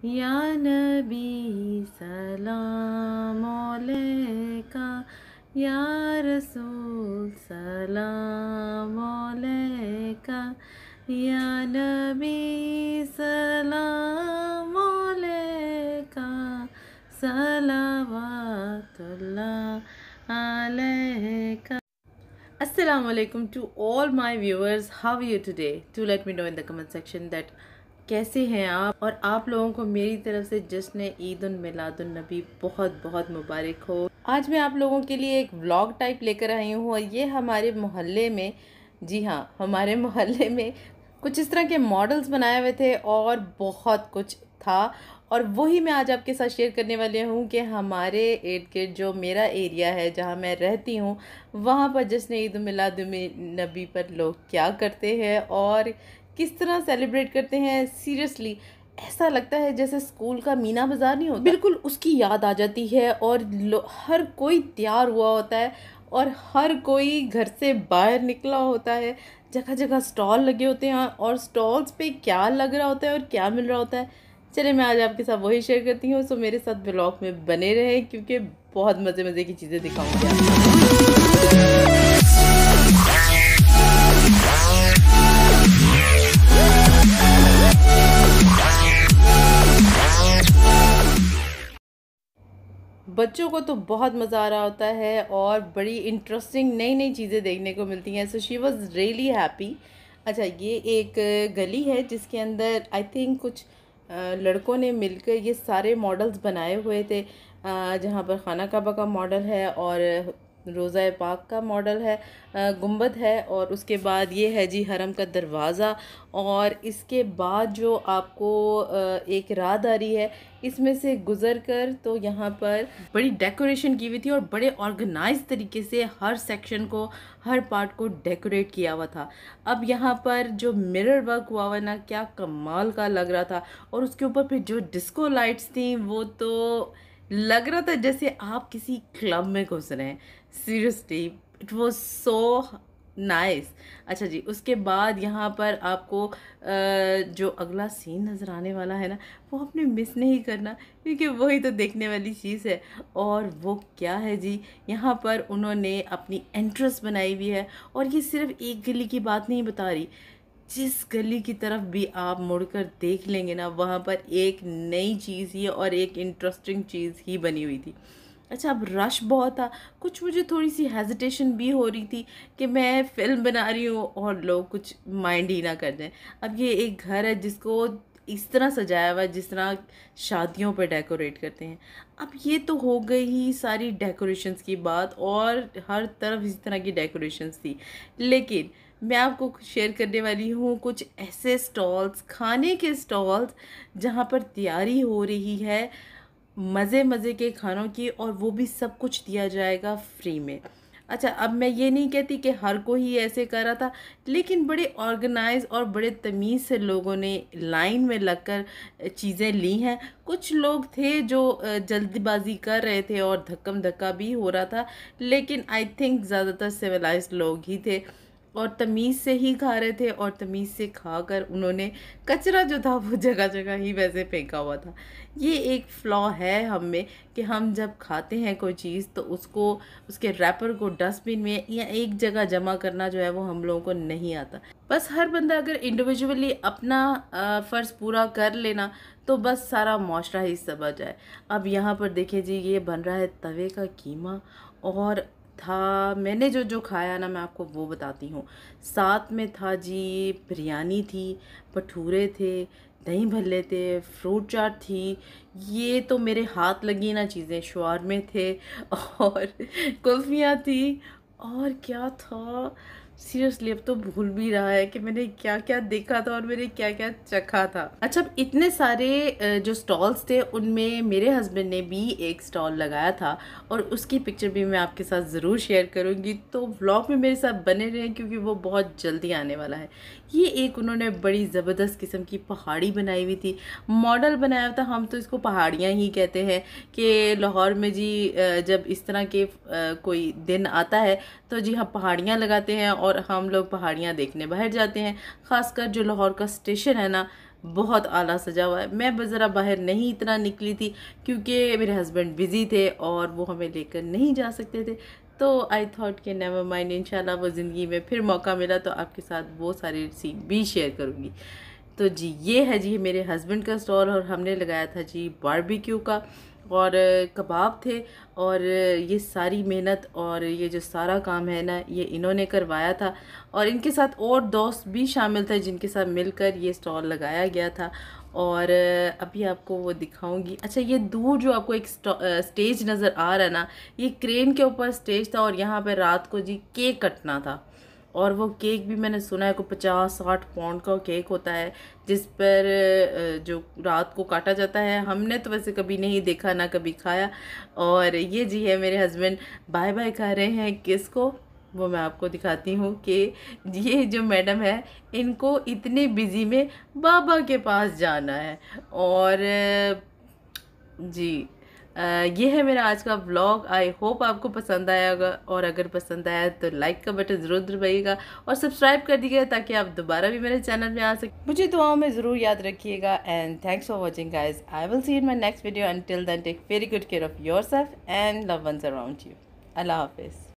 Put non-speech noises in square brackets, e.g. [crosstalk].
Ya nabi salam अलैका ya rasul salam अलैका ya nabi salam अलैका salawatullah अलैका Assalamu alaikum to all my viewers. How are you today? Do let me know in the comment section that कैसे हैं आप और आप लोगों को मेरी तरफ से जश्न ईद उल मिलादुलनबी बहुत बहुत मुबारक हो आज मैं आप लोगों के लिए एक व्लॉग टाइप लेकर आई हूँ और ये हमारे मोहल्ले में जी हाँ हमारे मोहल्ले में कुछ इस तरह के मॉडल्स बनाए हुए थे और बहुत कुछ था और वही मैं आज आपके साथ शेयर करने वाली हूँ कि हमारे इर्द गिर्द जो मेरा एरिया है जहाँ मैं रहती हूँ वहाँ पर जश्न ईद मिलाद नबी पर लोग क्या करते हैं और किस तरह सेलिब्रेट करते हैं सीरियसली ऐसा लगता है जैसे स्कूल का मीना बाज़ार नहीं होता बिल्कुल उसकी याद आ जाती है और हर कोई तैयार हुआ होता है और हर कोई घर से बाहर निकला होता है जगह जगह स्टॉल लगे होते हैं हाँ, और स्टॉल्स पे क्या लग रहा होता है और क्या मिल रहा होता है चले मैं आज आपके साथ वही शेयर करती हूँ सो मेरे साथ ब्लॉग में बने रहे क्योंकि बहुत मज़े मज़े की चीज़ें दिखाऊँगी बच्चों को तो बहुत मज़ा आ रहा होता है और बड़ी इंटरेस्टिंग नई नई चीज़ें देखने को मिलती हैं so she was really happy अच्छा ये एक गली है जिसके अंदर आई थिंक कुछ लड़कों ने मिलकर ये सारे मॉडल्स बनाए हुए थे जहाँ पर खाना काबा का मॉडल है और रोज़ा पाक का मॉडल है गुंबद है और उसके बाद ये है जी हरम का दरवाज़ा और इसके बाद जो आपको एक आ रही है इसमें से गुज़र कर तो यहाँ पर बड़ी डेकोरेशन की हुई थी और बड़े ऑर्गेनाइज तरीके से हर सेक्शन को हर पार्ट को डेकोरेट किया हुआ था अब यहाँ पर जो मिरर वर्क हुआ हुआ ना क्या कमाल का लग रहा था और उसके ऊपर फिर जो डिस्को लाइट्स थी वो तो लग रहा था जैसे आप किसी क्लब में घुस रहे हैं seriously it was so nice अच्छा जी उसके बाद यहाँ पर आपको आ, जो अगला सीन नज़र आने वाला है ना वो आपने मिस नहीं करना क्योंकि वही तो देखने वाली चीज़ है और वो क्या है जी यहाँ पर उन्होंने अपनी एंट्रेंस बनाई हुई है और ये सिर्फ एक गली की बात नहीं बता रही जिस गली की तरफ भी आप मुड़कर देख लेंगे ना वहाँ पर एक नई चीज़ ही और एक इंटरेस्टिंग चीज़ ही बनी हुई थी अच्छा अब रश बहुत था कुछ मुझे थोड़ी सी हेजिटेशन भी हो रही थी कि मैं फ़िल्म बना रही हूँ और लोग कुछ माइंड ही ना कर दें अब ये एक घर है जिसको इस तरह सजाया हुआ है जिस तरह शादियों पर डेकोरेट करते हैं अब ये तो हो गई ही सारी डेकोरेशंस की बात और हर तरफ इस तरह की डेकोरेशंस थी लेकिन मैं आपको शेयर करने वाली हूँ कुछ ऐसे स्टॉल्स खाने के स्टॉल्स जहाँ पर तैयारी हो रही है मज़े मज़े के खानों की और वो भी सब कुछ दिया जाएगा फ्री में अच्छा अब मैं ये नहीं कहती कि हर कोई ऐसे कर रहा था लेकिन बड़े ऑर्गेनाइज और बड़े तमीज़ से लोगों ने लाइन में लगकर चीज़ें ली हैं कुछ लोग थे जो जल्दबाजी कर रहे थे और धक्कम धक्का भी हो रहा था लेकिन आई थिंक ज़्यादातर सिविलाइज लोग ही थे और तमीज़ से ही खा रहे थे और तमीज़ से खा कर उन्होंने कचरा जो था वो जगह जगह ही वैसे फेंका हुआ था ये एक फ्लॉ है हम में कि हम जब खाते हैं कोई चीज़ तो उसको उसके रैपर को डस्टबिन में या एक जगह जमा करना जो है वो हम लोगों को नहीं आता बस हर बंदा अगर इंडिविजुअली अपना फ़र्ज़ पूरा कर लेना तो बस सारा माशरा ही आ जाए अब यहाँ पर देखिए जी ये बन रहा है तवे का कीमा और था मैंने जो जो खाया ना मैं आपको वो बताती हूँ साथ में था जी बिरयानी थी भटूरे थे दही भल्ले थे फ्रूट चाट थी ये तो मेरे हाथ लगी ना चीज़ें शवार में थे और [laughs] कुल्फियाँ थी और क्या था सीरियसली अब तो भूल भी रहा है कि मैंने क्या क्या देखा था और मैंने क्या क्या चखा था अच्छा अब इतने सारे जो स्टॉल्स थे उनमें मेरे हस्बैंड ने भी एक स्टॉल लगाया था और उसकी पिक्चर भी मैं आपके साथ ज़रूर शेयर करूँगी तो व्लॉग में मेरे साथ बने रहें क्योंकि वो बहुत जल्दी आने वाला है ये एक उन्होंने बड़ी ज़बरदस्त किस्म की पहाड़ी बनाई हुई थी मॉडल बनाया था हम तो इसको पहाड़ियाँ ही कहते हैं कि लाहौर में जी जब इस तरह के कोई दिन आता है तो जी हम हाँ, पहाड़ियाँ लगाते हैं और और हम लोग पहाड़ियाँ देखने बाहर जाते हैं ख़ासकर जो लाहौर का स्टेशन है ना बहुत आला सजा हुआ है मैं ज़रा बाहर नहीं इतना निकली थी क्योंकि मेरे हस्बैंड बिज़ी थे और वो हमें लेकर नहीं जा सकते थे तो आई थॉट के नेवर माइंड इंशाल्लाह वो ज़िंदगी में फिर मौका मिला तो आपके साथ वो सारे सीन भी शेयर करूँगी तो जी ये है जी मेरे हस्बैंड का स्टॉल और हमने लगाया था जी बारबेक्यू का और कबाब थे और ये सारी मेहनत और ये जो सारा काम है ना ये इन्होंने करवाया था और इनके साथ और दोस्त भी शामिल थे जिनके साथ मिलकर ये स्टॉल लगाया गया था और अभी आपको वो दिखाऊंगी अच्छा ये दूर जो आपको एक स्टेज नज़र आ रहा है ना ये क्रेन के ऊपर स्टेज था और यहाँ पर रात को जी केक कटना था और वो केक भी मैंने सुना है कोई पचास साठ पाउंड का केक होता है जिस पर जो रात को काटा जाता है हमने तो वैसे कभी नहीं देखा ना कभी खाया और ये जी है मेरे हस्बैंड बाय बाय कह रहे हैं किस को वो मैं आपको दिखाती हूँ कि ये जो मैडम है इनको इतने बिजी में बाबा के पास जाना है और जी ये है मेरा आज का ब्लॉग आई होप आपको पसंद आया होगा और अगर पसंद आया तो लाइक का बटन ज़रूर दबाइएगा और सब्सक्राइब कर दीजिएगा ताकि आप दोबारा भी मेरे चैनल में आ सकें मुझे दुआओं में ज़रूर याद रखिएगा and thanks for watching guys I will see in my next video and till then take very good care of yourself and love ones around you अल्लाह हाफिज़